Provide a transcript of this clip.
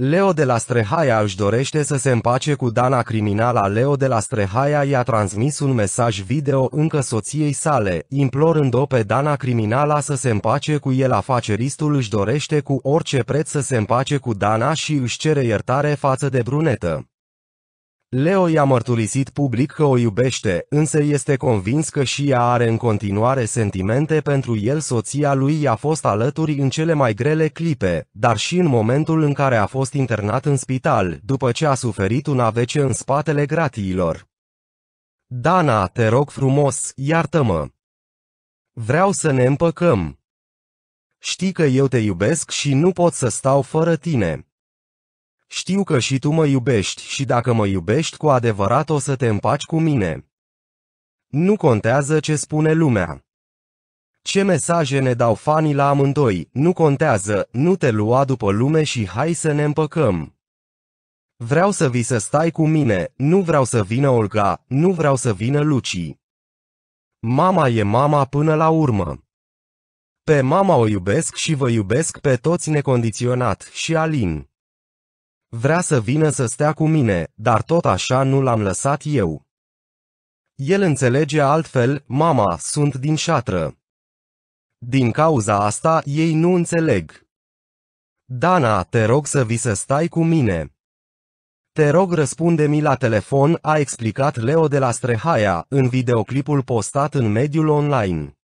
Leo de la Strehaia își dorește să se împace cu Dana criminala Leo de la Strehaia i-a transmis un mesaj video încă soției sale, implorând-o pe Dana criminala să se împace cu el afaceristul își dorește cu orice preț să se împace cu Dana și își cere iertare față de brunetă. Leo i-a mărturisit public că o iubește, însă este convins că și ea are în continuare sentimente pentru el. Soția lui i-a fost alături în cele mai grele clipe, dar și în momentul în care a fost internat în spital, după ce a suferit un AVC în spatele gratiilor. Dana, te rog frumos, iartă-mă! Vreau să ne împăcăm! Știi că eu te iubesc și nu pot să stau fără tine. Știu că și tu mă iubești și dacă mă iubești cu adevărat o să te împaci cu mine. Nu contează ce spune lumea. Ce mesaje ne dau fanii la amândoi, nu contează, nu te lua după lume și hai să ne împăcăm. Vreau să vii să stai cu mine, nu vreau să vină Olga, nu vreau să vină Luci. Mama e mama până la urmă. Pe mama o iubesc și vă iubesc pe toți necondiționat și Alin. Vrea să vină să stea cu mine, dar tot așa nu l-am lăsat eu. El înțelege altfel, mama, sunt din șatră. Din cauza asta ei nu înțeleg. Dana, te rog să vii să stai cu mine. Te rog răspunde-mi la telefon, a explicat Leo de la Strehaia, în videoclipul postat în mediul online.